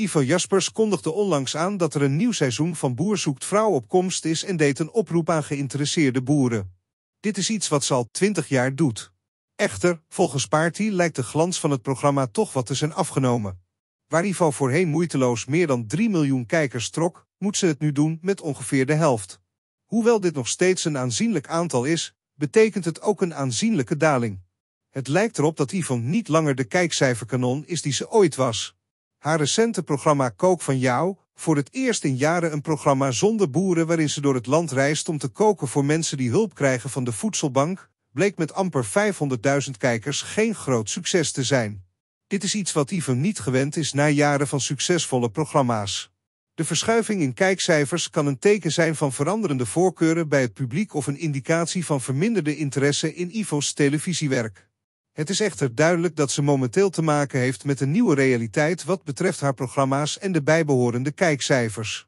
Ivo Jaspers kondigde onlangs aan dat er een nieuw seizoen van Boer zoekt vrouw op komst is en deed een oproep aan geïnteresseerde boeren. Dit is iets wat ze al twintig jaar doet. Echter, volgens Paarty lijkt de glans van het programma toch wat te zijn afgenomen. Waar Ivo voorheen moeiteloos meer dan 3 miljoen kijkers trok, moet ze het nu doen met ongeveer de helft. Hoewel dit nog steeds een aanzienlijk aantal is, betekent het ook een aanzienlijke daling. Het lijkt erop dat Ivo niet langer de kijkcijferkanon is die ze ooit was. Haar recente programma Kook van Jou, voor het eerst in jaren een programma zonder boeren waarin ze door het land reist om te koken voor mensen die hulp krijgen van de voedselbank, bleek met amper 500.000 kijkers geen groot succes te zijn. Dit is iets wat Ivan niet gewend is na jaren van succesvolle programma's. De verschuiving in kijkcijfers kan een teken zijn van veranderende voorkeuren bij het publiek of een indicatie van verminderde interesse in Ivo's televisiewerk. Het is echter duidelijk dat ze momenteel te maken heeft met een nieuwe realiteit wat betreft haar programma's en de bijbehorende kijkcijfers.